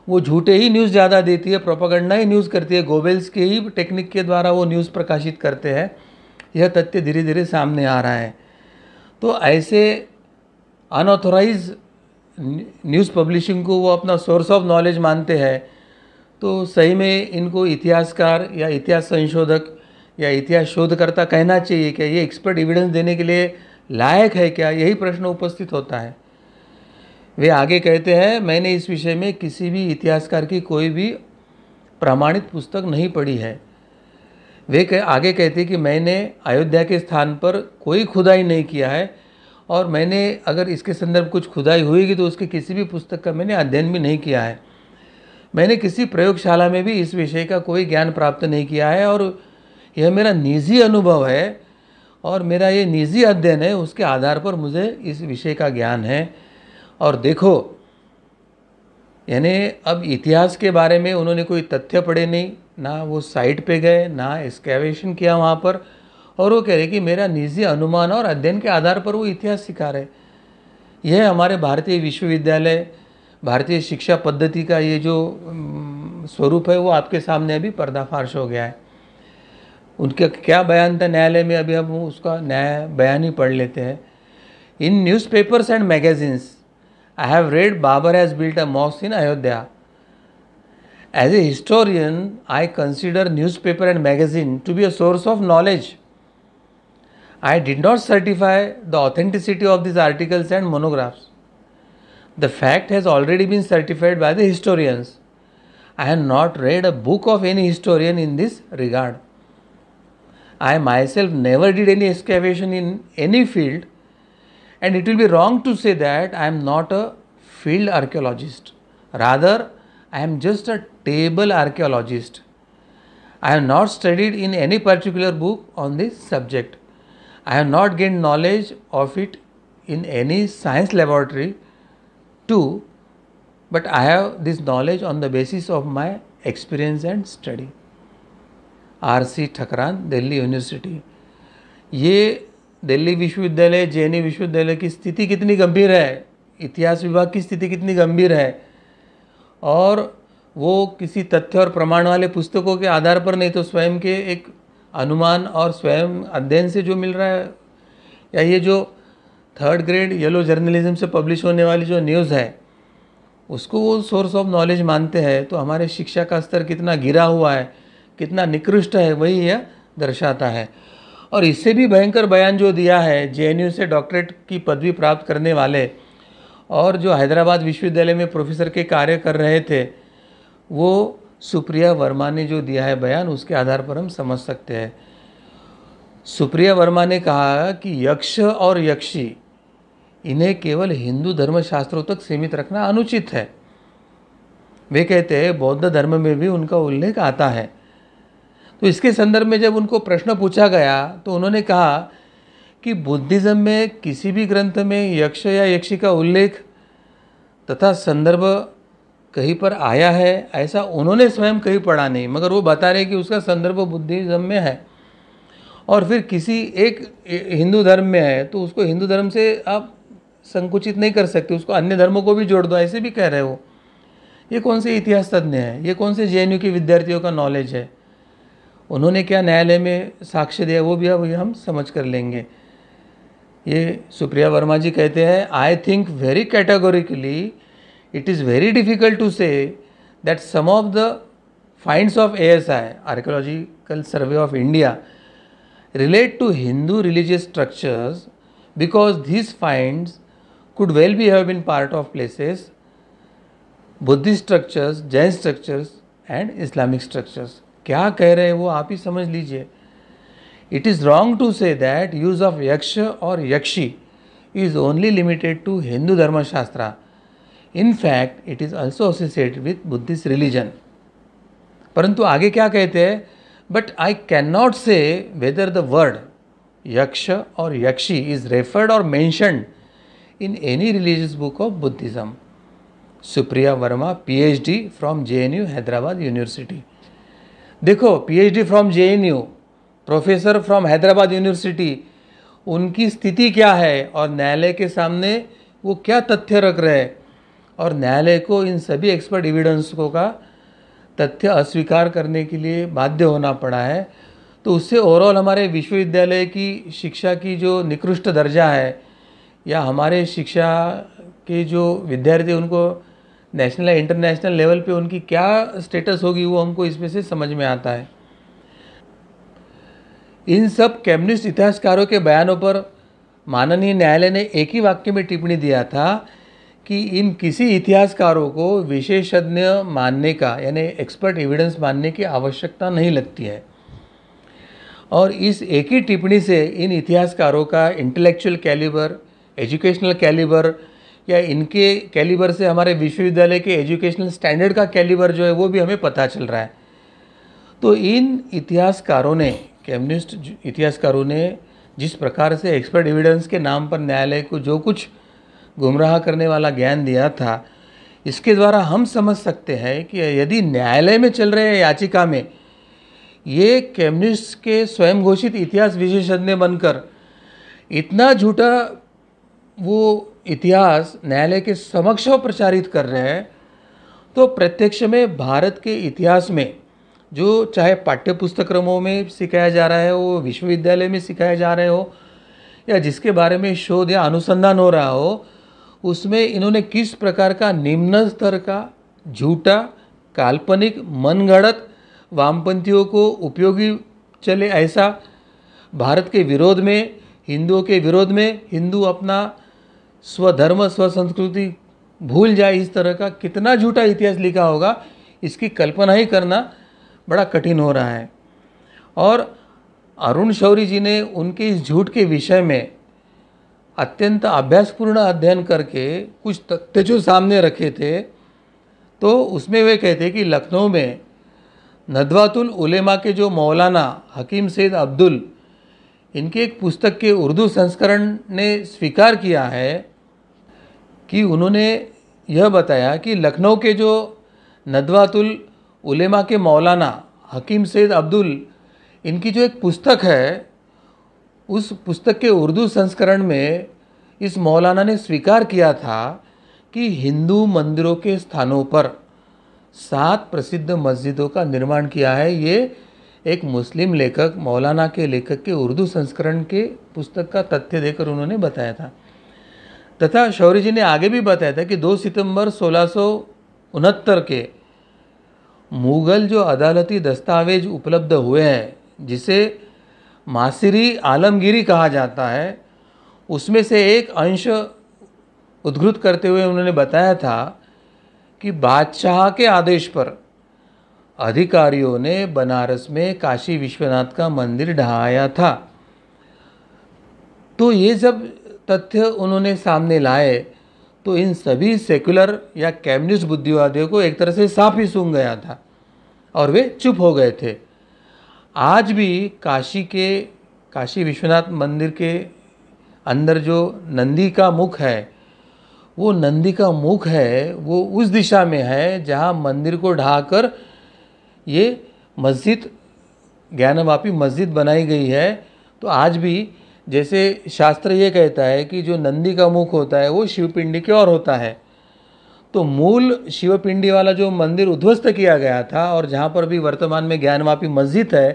S2: वो झूठे ही न्यूज़ ज़्यादा देती है प्रोपागंडा ही न्यूज़ करती है गोबेल्स के ही टेक्निक के द्वारा वो न्यूज़ प्रकाशित करते हैं यह तथ्य धीरे धीरे सामने आ रहा है तो ऐसे अनऑथोराइज न्यूज़ पब्लिशिंग को वो अपना सोर्स ऑफ नॉलेज मानते हैं तो सही में इनको इतिहासकार या इतिहास संशोधक या इतिहास शोधकर्ता कहना चाहिए कि ये एक्सपर्ट एविडेंस देने के लिए लायक है क्या यही प्रश्न उपस्थित होता है वे आगे कहते हैं मैंने इस विषय में किसी भी इतिहासकार की कोई भी प्रमाणित पुस्तक नहीं पढ़ी है वे कह, आगे कहते कि मैंने अयोध्या के स्थान पर कोई खुदाई नहीं किया है और मैंने अगर इसके संदर्भ कुछ खुदाई हुएगी तो उसके किसी भी पुस्तक का मैंने अध्ययन भी नहीं किया है मैंने किसी प्रयोगशाला में भी इस विषय का कोई ज्ञान प्राप्त नहीं किया है और यह मेरा निजी अनुभव है और मेरा ये निजी अध्ययन है उसके आधार पर मुझे इस विषय का ज्ञान है और देखो यानी अब इतिहास के बारे में उन्होंने कोई तथ्य पढ़े नहीं ना वो साइट पे गए ना एक्सकेवेशन किया वहाँ पर और वो कह रहे कि मेरा निजी अनुमान और अध्ययन के आधार पर वो इतिहास सिखा रहे यह हमारे भारतीय विश्वविद्यालय भारतीय शिक्षा पद्धति का ये जो स्वरूप है वो आपके सामने अभी पर्दाफाश हो गया है उनका क्या बयान था न्यायालय में अभी हम उसका न्याय बयान ही पढ़ लेते हैं in newspapers and magazines I have read Babur has built a मॉक्स in Ayodhya as a historian I consider newspaper and magazine to be a source of knowledge I did not certify the authenticity of this articles and monographs the fact has already been certified by the historians I have not read a book of any historian in this regard I myself never did any excavation in any field, and it will be wrong to say that I am not a field archaeologist. Rather, I am just a table archaeologist. I have not studied in any particular book on this subject. I have not gained knowledge of it in any science laboratory too, but I have this knowledge on the basis of my experience and study. R C Thakran Delhi university ये दिल्ली विश्वविद्यालय जे विश्वविद्यालय की स्थिति कितनी गंभीर है इतिहास विभाग की स्थिति कितनी गंभीर है और वो किसी तथ्य और प्रमाण वाले पुस्तकों के आधार पर नहीं तो स्वयं के एक अनुमान और स्वयं अध्ययन से जो मिल रहा है या ये जो थर्ड ग्रेड येलो जर्नलिज्म से पब्लिश होने वाली जो न्यूज़ है उसको वो सोर्स ऑफ नॉलेज मानते हैं तो हमारे शिक्षा का स्तर कितना गिरा हुआ है कितना निकृष्ट है वही यह दर्शाता है और इससे भी भयंकर बयान जो दिया है जे से डॉक्टरेट की पदवी प्राप्त करने वाले और जो हैदराबाद विश्वविद्यालय में प्रोफेसर के कार्य कर रहे थे वो सुप्रिया वर्मा ने जो दिया है बयान उसके आधार पर हम समझ सकते हैं सुप्रिया वर्मा ने कहा कि यक्ष और यक्षी इन्हें केवल हिंदू धर्मशास्त्रों तक सीमित रखना अनुचित है वे कहते हैं बौद्ध धर्म में भी उनका उल्लेख आता है तो इसके संदर्भ में जब उनको प्रश्न पूछा गया तो उन्होंने कहा कि बुद्धिज़्म में किसी भी ग्रंथ में यक्ष या यक्षी का उल्लेख तथा संदर्भ कहीं पर आया है ऐसा उन्होंने स्वयं कहीं पढ़ा नहीं मगर वो बता रहे कि उसका संदर्भ बुद्धिज़्म में है और फिर किसी एक हिंदू धर्म में है तो उसको हिंदू धर्म से आप संकुचित नहीं कर सकते उसको अन्य धर्मों को भी जोड़ दो ऐसे भी कह रहे हो ये कौन से इतिहास तज्ञ है ये कौन से जे के विद्यार्थियों का नॉलेज है उन्होंने क्या न्यायालय में साक्ष्य दिया वो भी अब हम समझ कर लेंगे ये सुप्रिया वर्मा जी कहते हैं I think very categorically it is very difficult to say that some of the finds of A S I archaeological survey of India relate to Hindu religious structures because this finds could well be have been part of places Buddhist structures Jain structures and Islamic structures क्या कह रहे हैं वो आप ही समझ लीजिए it is wrong to say that use of yaksha और yakshi is only limited to Hindu dharmashastra in fact it is also associated with Buddhist religion परंतु आगे क्या कहते हैं but I can not say whether the word yaksha और यक्षी इज रेफर्ड और mentioned in any religious book of Buddhism Supriya Verma P H D from J N U Hyderabad university देखो PhD from JNU professor from Hyderabad university उनकी स्थिति क्या है और न्यायालय के सामने वो क्या तथ्य रख रहे हैं और न्यायालय को इन सभी एक्सपर्ट एविडेंस को का तथ्य अस्वीकार करने के लिए बाध्य होना पड़ा है तो उससे ओवरऑल हमारे विश्वविद्यालय की शिक्षा की जो निकृष्ट दर्जा है या हमारे शिक्षा के जो विद्यार्थी उनको नेशनल या इंटरनेशनल लेवल पे उनकी क्या स्टेटस होगी वो हमको इसमें से समझ में आता है इन सब कम्युनिस्ट इतिहासकारों के बयानों पर माननीय न्यायालय ने एक ही वाक्य में टिप्पणी दिया था कि इन किसी इतिहासकारों को विशेषज्ञ मानने का यानी एक्सपर्ट एविडेंस मानने की आवश्यकता नहीं लगती है और इस एक ही टिप्पणी से इन इतिहासकारों का इंटेलेक्चुअल कैलिबर एजुकेशनल कैलिबर या इनके कैलिबर से हमारे विश्वविद्यालय के एजुकेशनल स्टैंडर्ड का कैलिबर जो है वो भी हमें पता चल रहा है तो इन इतिहासकारों ने कम्युनिस्ट इतिहासकारों ने जिस प्रकार से एक्सपर्ट एविडेंस के नाम पर न्यायालय को जो कुछ गुमराह करने वाला ज्ञान दिया था इसके द्वारा हम समझ सकते हैं कि यदि न्यायालय में चल रहे याचिका में ये कम्युनिस्ट के स्वयं घोषित इतिहास विशेषज्ञ बनकर इतना झूठा वो इतिहास न्यायालय के समक्ष प्रचारित कर रहे हैं तो प्रत्यक्ष में भारत के इतिहास में जो चाहे पाठ्य पुस्तक्रमों में सिखाया जा रहा है वो विश्वविद्यालय में सिखाया जा रहे हो या जिसके बारे में शोध या अनुसंधान हो रहा हो उसमें इन्होंने किस प्रकार का निम्न स्तर का झूठा काल्पनिक मनगढ़ंत वामपंथियों को उपयोगी चले ऐसा भारत के विरोध में हिंदुओं के विरोध में हिंदू अपना स्वधर्म स्वसंस्कृति भूल जाए इस तरह का कितना झूठा इतिहास लिखा होगा इसकी कल्पना ही करना बड़ा कठिन हो रहा है और अरुण शौरी जी ने उनके इस झूठ के विषय में अत्यंत अभ्यासपूर्ण अध्ययन करके कुछ तथ्य जो सामने रखे थे तो उसमें वे कहते कि लखनऊ में नदवातुल उलेमा के जो मौलाना हकीम सैद अब्दुल इनके एक पुस्तक के उर्दू संस्करण ने स्वीकार किया है कि उन्होंने यह बताया कि लखनऊ के जो नदवातुल उलेमा के मौलाना हकीम सैद अब्दुल इनकी जो एक पुस्तक है उस पुस्तक के उर्दू संस्करण में इस मौलाना ने स्वीकार किया था कि हिंदू मंदिरों के स्थानों पर सात प्रसिद्ध मस्जिदों का निर्माण किया है ये एक मुस्लिम लेखक मौलाना के लेखक के उर्दू संस्करण के पुस्तक का तथ्य देकर उन्होंने बताया था तथा शौरी जी ने आगे भी बताया था कि 2 सितंबर सोलह के मुग़ल जो अदालती दस्तावेज उपलब्ध हुए हैं जिसे मासिरी आलमगिरी कहा जाता है उसमें से एक अंश उद्घृत करते हुए उन्होंने बताया था कि बादशाह के आदेश पर अधिकारियों ने बनारस में काशी विश्वनाथ का मंदिर ढहाया था तो ये सब तथ्य उन्होंने सामने लाए तो इन सभी सेकुलर या कैम्युनिस्ट बुद्धिवादियों को एक तरह से साफ ही सूंघ गया था और वे चुप हो गए थे आज भी काशी के काशी विश्वनाथ मंदिर के अंदर जो नंदी का मुख है वो नंदी का मुख है वो उस दिशा में है जहाँ मंदिर को ढाकर ये मस्जिद ज्ञानवापी मस्जिद बनाई गई है तो आज भी जैसे शास्त्र ये कहता है कि जो नंदी का मुख होता है वो शिवपिंडी की ओर होता है तो मूल शिवपिंडी वाला जो मंदिर उध्वस्त किया गया था और जहाँ पर भी वर्तमान में ज्ञानवापी मस्जिद है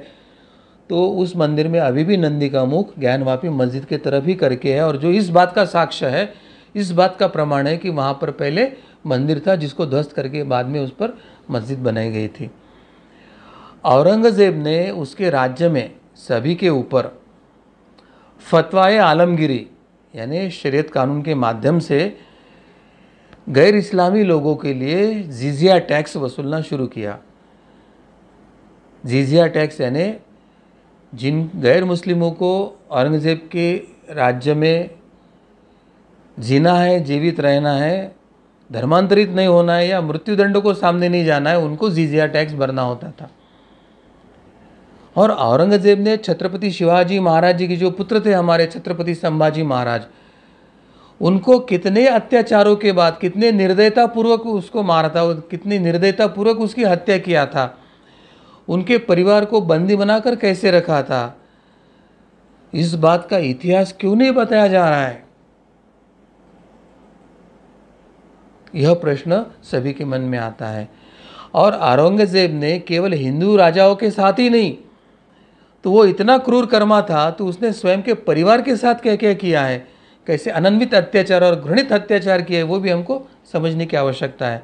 S2: तो उस मंदिर में अभी भी नंदी का मुख ज्ञानवापी मस्जिद के तरफ ही करके है और जो इस बात का साक्ष्य है इस बात का प्रमाण है कि वहाँ पर पहले मंदिर था जिसको ध्वस्त करके बाद में उस पर मस्जिद बनाई गई थी औरंगज़ेब ने उसके राज्य में सभी के ऊपर फतवाए आलमगिरी यानी शरीयत कानून के माध्यम से गैर इस्लामी लोगों के लिए जीजिया टैक्स वसूलना शुरू किया जीजिया टैक्स यानी जिन गैर मुस्लिमों को औरंगज़ेब के राज्य में जीना है जीवित रहना है धर्मांतरित नहीं होना है या मृत्युदंड को सामने नहीं जाना है उनको जीजिया टैक्स भरना होता था और औरंगज़ेब ने छत्रपति शिवाजी महाराज जी के जो पुत्र थे हमारे छत्रपति संभाजी महाराज उनको कितने अत्याचारों के बाद कितने निर्दयता पूर्वक उसको मारा था कितनी निर्दयता पूर्वक उसकी हत्या किया था उनके परिवार को बंदी बनाकर कैसे रखा था इस बात का इतिहास क्यों नहीं बताया जा रहा है यह प्रश्न सभी के मन में आता है और औरंगज़ेब ने केवल हिंदू राजाओं के साथ ही नहीं तो वो इतना क्रूर कर्मा था तो उसने स्वयं के परिवार के साथ क्या क्या किया है कैसे अनन्वित अत्याचार और घृणित अत्याचार किया है वो भी हमको समझने की आवश्यकता है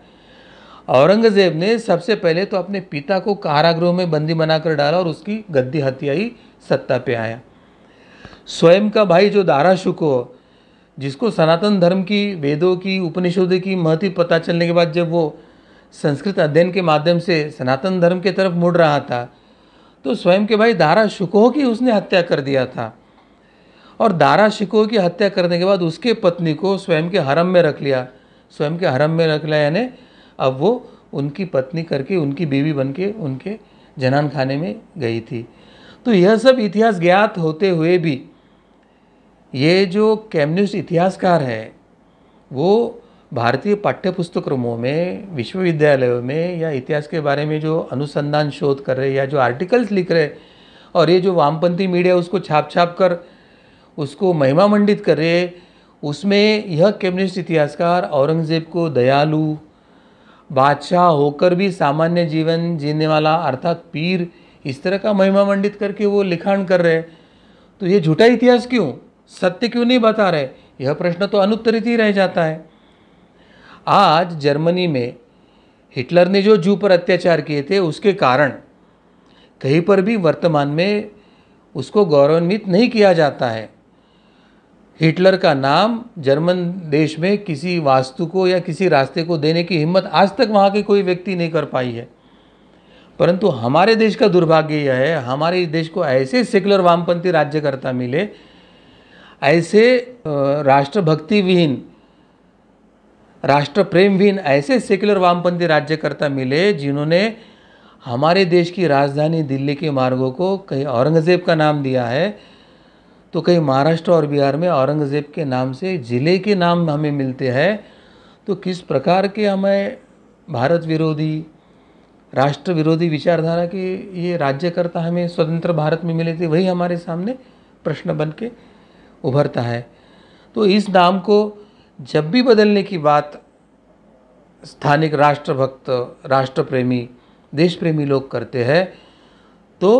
S2: औरंगजेब ने सबसे पहले तो अपने पिता को कारागृह में बंदी बनाकर डाला और उसकी गद्दी हत्या ही सत्ता पे आया स्वयं का भाई जो दाराशुको जिसको सनातन धर्म की वेदों की उपनिषदों की महत्व पता चलने के बाद जब वो संस्कृत अध्ययन के माध्यम से सनातन धर्म के तरफ मुड़ रहा था तो स्वयं के भाई दारा शिकोह की उसने हत्या कर दिया था और दारा शिकोह की हत्या करने के बाद उसके पत्नी को स्वयं के हरम में रख लिया स्वयं के हरम में रख लिया यानी अब वो उनकी पत्नी करके उनकी बीवी बन के उनके जनान खाने में गई थी तो यह सब इतिहास ज्ञात होते हुए भी ये जो कैम्युनिस्ट इतिहासकार है वो भारतीय पाठ्यपुस्तक्रमों में विश्वविद्यालयों में या इतिहास के बारे में जो अनुसंधान शोध कर रहे या जो आर्टिकल्स लिख रहे और ये जो वामपंथी मीडिया उसको छाप छाप कर उसको महिमा मंडित कर रहे उसमें यह कम्युनिस्ट इतिहासकार औरंगज़ेब को दयालु बादशाह होकर भी सामान्य जीवन जीने वाला अर्थात पीर इस तरह का महिमा मंडित करके वो लिखाण कर रहे तो ये झूठा इतिहास क्यों सत्य क्यों नहीं बता रहे यह प्रश्न तो अनुत्तरित ही रह जाता है आज जर्मनी में हिटलर ने जो जू पर अत्याचार किए थे उसके कारण कहीं पर भी वर्तमान में उसको गौरवान्वित नहीं किया जाता है हिटलर का नाम जर्मन देश में किसी वास्तु को या किसी रास्ते को देने की हिम्मत आज तक वहाँ के कोई व्यक्ति नहीं कर पाई है परंतु हमारे देश का दुर्भाग्य यह है हमारे देश को ऐसे सेकुलर वामपंथी राज्यकर्ता मिले ऐसे राष्ट्रभक्ति विहीन राष्ट्र प्रेम भी ऐसे सेक्युलर वामपंथी राज्यकर्ता मिले जिन्होंने हमारे देश की राजधानी दिल्ली के मार्गों को कहीं औरंगज़ेब का नाम दिया है तो कहीं महाराष्ट्र और बिहार में औरंगज़ेब के नाम से ज़िले के नाम हमें मिलते हैं तो किस प्रकार के हमें भारत विरोधी राष्ट्र विरोधी विचारधारा के ये राज्यकर्ता हमें स्वतंत्र भारत में मिले थे वही हमारे सामने प्रश्न बन के उभरता है तो इस नाम को जब भी बदलने की बात स्थानिक राष्ट्रभक्त राष्ट्र प्रेमी देश प्रेमी लोग करते हैं तो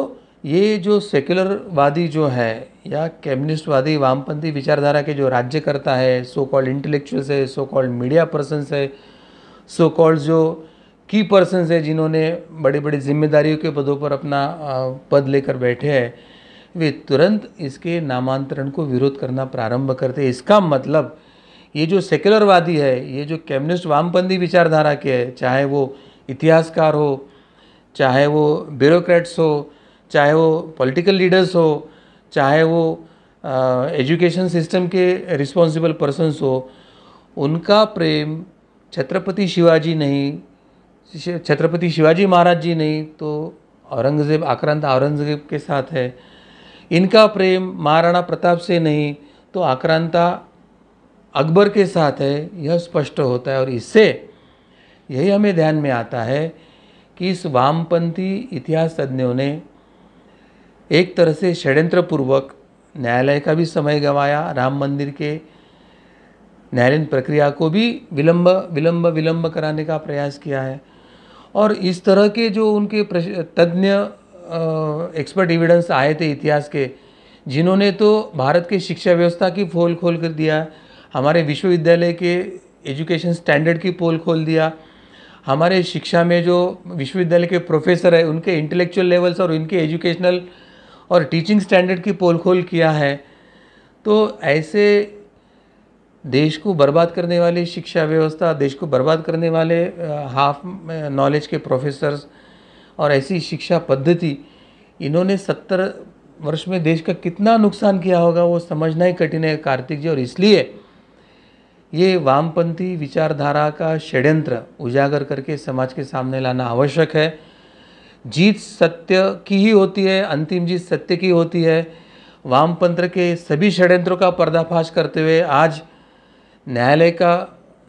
S2: ये जो सेक्युलरवादी जो है या कम्युनिस्टवादी वामपंथी विचारधारा के जो राज्य करता है सो कॉल्ड इंटेलेक्चुअल्स है सो कॉल्ड मीडिया पर्सनस है सो कॉल्ड जो की पर्सनस है जिन्होंने बड़ी बड़ी जिम्मेदारियों के पदों पर अपना पद लेकर बैठे हैं वे तुरंत इसके नामांतरण को विरोध करना प्रारंभ करते इसका मतलब ये जो सेकुलरवादी है ये जो कम्युनिस्ट वामपंथी विचारधारा के है चाहे वो इतिहासकार हो चाहे वो ब्यूरोक्रेट्स हो चाहे वो पॉलिटिकल लीडर्स हो चाहे वो एजुकेशन सिस्टम के रिस्पॉन्सिबल पर्सनस हो उनका प्रेम छत्रपति शिवाजी नहीं छत्रपति शिवाजी महाराज जी नहीं तो औरंगज़ेब आक्रांत औरंगज़ेब के साथ है इनका प्रेम महाराणा प्रताप से नहीं तो आक्रांता अकबर के साथ है यह स्पष्ट होता है और इससे यही हमें ध्यान में आता है कि इस वामपंथी इतिहास तज्ञों ने एक तरह से षड्यंत्र पूर्वक न्यायालय का भी समय गंवाया राम मंदिर के न्यायालयीन प्रक्रिया को भी विलंब विलंब विलंब कराने का प्रयास किया है और इस तरह के जो उनके तज्ञ एक्सपर्ट एविडेंस आए थे इतिहास के जिन्होंने तो भारत के शिक्षा व्यवस्था की फोल खोल कर दिया हमारे विश्वविद्यालय के एजुकेशन स्टैंडर्ड की पोल खोल दिया हमारे शिक्षा में जो विश्वविद्यालय के प्रोफेसर है उनके इंटेलेक्चुअल लेवल्स और उनके एजुकेशनल और टीचिंग स्टैंडर्ड की पोल खोल किया है तो ऐसे देश को बर्बाद करने वाली शिक्षा व्यवस्था देश को बर्बाद करने वाले हाफ नॉलेज के प्रोफेसर्स और ऐसी शिक्षा पद्धति इन्होंने सत्तर वर्ष में देश का कितना नुकसान किया होगा वो समझना ही कठिन है कार्तिक जी और इसलिए ये वामपंथी विचारधारा का षड्यंत्र उजागर करके समाज के सामने लाना आवश्यक है जीत सत्य की ही होती है अंतिम जीत सत्य की होती है वामपंथ के सभी षड्यंत्रों का पर्दाफाश करते हुए आज न्यायालय का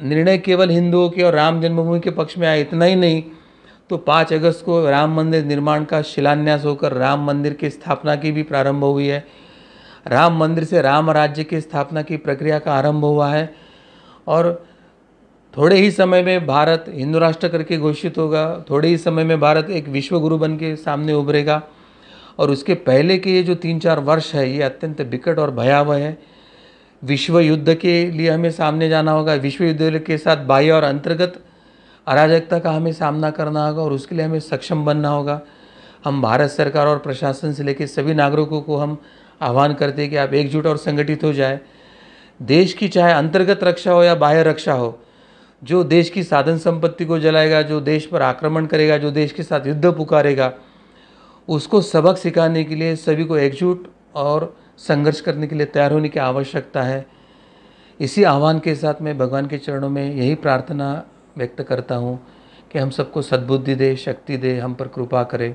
S2: निर्णय केवल हिंदुओं के और राम जन्मभूमि के पक्ष में आया इतना ही नहीं तो पाँच अगस्त को राम मंदिर निर्माण का शिलान्यास होकर राम मंदिर की स्थापना की भी प्रारंभ हुई है राम मंदिर से राम राज्य की स्थापना की प्रक्रिया का आरंभ हुआ है और थोड़े ही समय में भारत हिंदू राष्ट्र करके घोषित होगा थोड़े ही समय में भारत एक विश्व गुरु बन के सामने उभरेगा और उसके पहले के ये जो तीन चार वर्ष है ये अत्यंत विकट और भयावह है विश्व युद्ध के लिए हमें सामने जाना होगा विश्व युद्ध के साथ बाह्य और अंतर्गत अराजकता का हमें सामना करना होगा और उसके लिए हमें सक्षम बनना होगा हम भारत सरकार और प्रशासन से लेकर सभी नागरिकों को हम आह्वान करते हैं कि आप एकजुट और संगठित हो जाए देश की चाहे अंतर्गत रक्षा हो या बाह्य रक्षा हो जो देश की साधन संपत्ति को जलाएगा जो देश पर आक्रमण करेगा जो देश के साथ युद्ध पुकारेगा उसको सबक सिखाने के लिए सभी को एकजुट और संघर्ष करने के लिए तैयार होने की आवश्यकता है इसी आह्वान के साथ मैं भगवान के चरणों में यही प्रार्थना व्यक्त करता हूँ कि हम सबको सद्बुद्धि दे शक्ति दे हम पर कृपा करे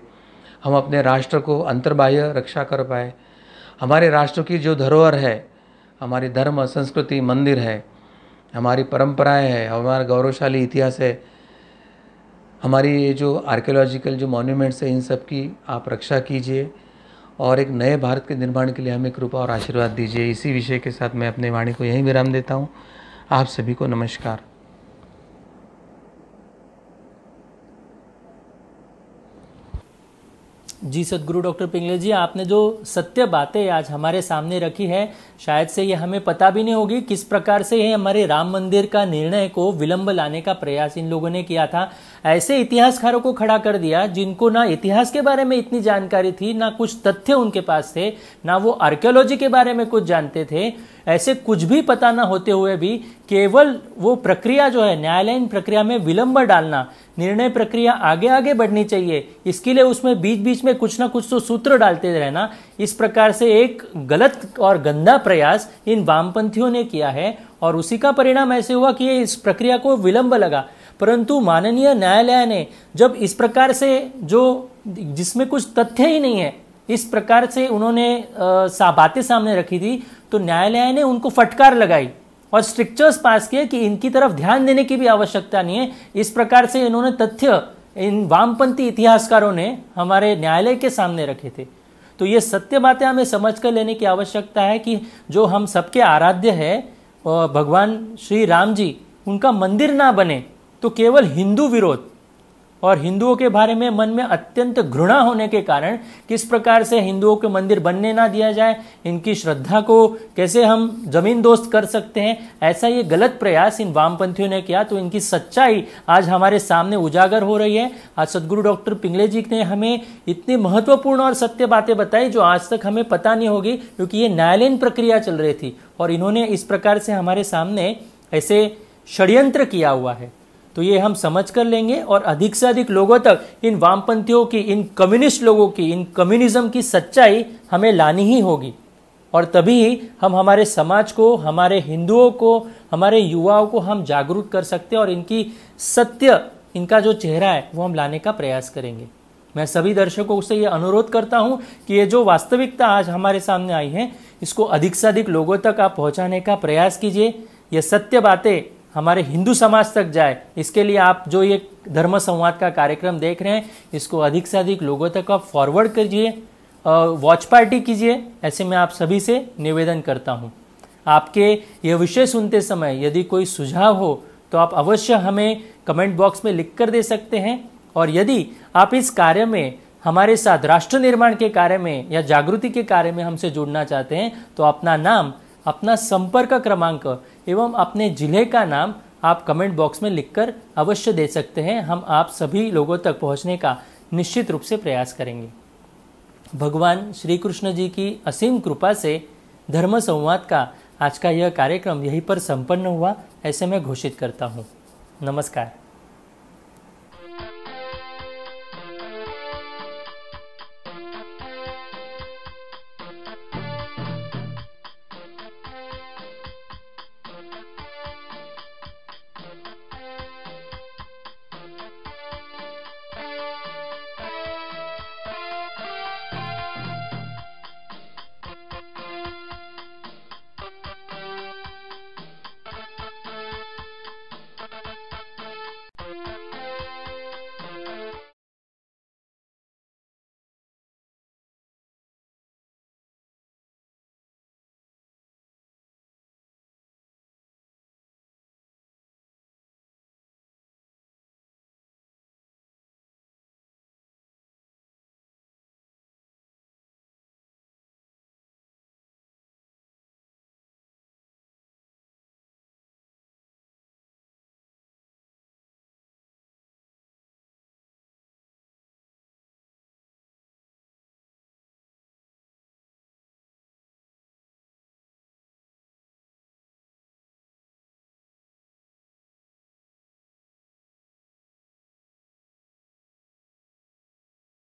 S2: हम अपने राष्ट्र को अंतर्बाह्य रक्षा कर पाए हमारे राष्ट्र की जो धरोहर है हमारी धर्म संस्कृति मंदिर है हमारी परंपराएं है हमारा गौरवशाली इतिहास है हमारी ये जो आर्कियोलॉजिकल जो मॉन्यूमेंट्स हैं इन सब की आप रक्षा कीजिए और एक नए भारत के निर्माण के लिए हमें कृपा और आशीर्वाद दीजिए इसी विषय के साथ मैं अपने वाणी को यहीं विराम देता हूँ आप सभी को नमस्कार
S1: जी सदगुरु डॉक्टर पिंगले जी आपने जो सत्य बातें आज हमारे सामने रखी है शायद से ये हमें पता भी नहीं होगी किस प्रकार से ये हमारे राम मंदिर का निर्णय को विलंब लाने का प्रयास इन लोगों ने किया था ऐसे इतिहासकारों को खड़ा कर दिया जिनको ना इतिहास के बारे में इतनी जानकारी थी ना कुछ तथ्य उनके पास थे ना वो आर्कियोलॉजी के बारे में कुछ जानते थे ऐसे कुछ भी पता ना होते हुए भी केवल वो प्रक्रिया जो है न्यायालयीन प्रक्रिया में विलंब डालना निर्णय प्रक्रिया आगे आगे बढ़नी चाहिए इसके लिए उसमें बीच बीच में कुछ ना कुछ तो सूत्र डालते रहना इस प्रकार से एक गलत और गंदा प्रयास इन वामपंथियों ने किया है और उसी का परिणाम ऐसे हुआ कि इस प्रक्रिया को विलंब लगा परंतु माननीय न्यायालय ने जब इस प्रकार से जो जिसमें कुछ तथ्य ही नहीं है इस प्रकार से उन्होंने सा बातें सामने रखी थी तो न्यायालय ने उनको फटकार लगाई और स्ट्रिक्चर्स पास किए कि इनकी तरफ ध्यान देने की भी आवश्यकता नहीं है इस प्रकार से इन्होंने तथ्य इन वामपंथी इतिहासकारों ने हमारे न्यायालय के सामने रखे थे तो ये सत्य बातें हमें समझ कर लेने की आवश्यकता है कि जो हम सबके आराध्य है भगवान श्री राम जी उनका मंदिर ना बने तो केवल हिंदू विरोध और हिंदुओं के बारे में मन में अत्यंत घृणा होने के कारण किस प्रकार से हिंदुओं के मंदिर बनने ना दिया जाए इनकी श्रद्धा को कैसे हम जमीन दोस्त कर सकते हैं ऐसा ये गलत प्रयास इन वामपंथियों ने किया तो इनकी सच्चाई आज हमारे सामने उजागर हो रही है आज सदगुरु डॉक्टर पिंगले जी ने हमें इतनी महत्वपूर्ण और सत्य बातें बताई जो आज तक हमें पता नहीं होगी क्योंकि ये न्यायालयीन प्रक्रिया चल रही थी और इन्होंने इस प्रकार से हमारे सामने ऐसे षड्यंत्र किया हुआ है तो ये हम समझ कर लेंगे और अधिक से अधिक लोगों तक इन वामपंथियों की इन कम्युनिस्ट लोगों की इन कम्युनिज्म की सच्चाई हमें लानी ही होगी और तभी हम हमारे समाज को हमारे हिंदुओं को हमारे युवाओं को हम जागरूक कर सकते हैं और इनकी सत्य इनका जो चेहरा है वो हम लाने का प्रयास करेंगे मैं सभी दर्शकों से ये अनुरोध करता हूँ कि ये जो वास्तविकता आज हमारे सामने आई है इसको अधिक से अधिक लोगों तक आप पहुँचाने का प्रयास कीजिए ये सत्य बातें हमारे हिंदू समाज तक जाए इसके लिए आप जो ये धर्म संवाद का कार्यक्रम देख रहे हैं इसको अधिक से अधिक लोगों तक आप फॉरवर्ड करिए वॉच पार्टी कीजिए ऐसे मैं आप सभी से निवेदन करता हूँ आपके ये विषय सुनते समय यदि कोई सुझाव हो तो आप अवश्य हमें कमेंट बॉक्स में लिख कर दे सकते हैं और यदि आप इस कार्य में हमारे साथ राष्ट्र निर्माण के कार्य में या जागृति के कार्य में हमसे जुड़ना चाहते हैं तो अपना नाम अपना संपर्क क्रमांक एवं अपने ज़िले का नाम आप कमेंट बॉक्स में लिखकर अवश्य दे सकते हैं हम आप सभी लोगों तक पहुंचने का निश्चित रूप से प्रयास करेंगे भगवान श्री कृष्ण जी की असीम कृपा से धर्म संवाद का आज का यह कार्यक्रम यहीं पर संपन्न हुआ ऐसे मैं घोषित करता हूँ नमस्कार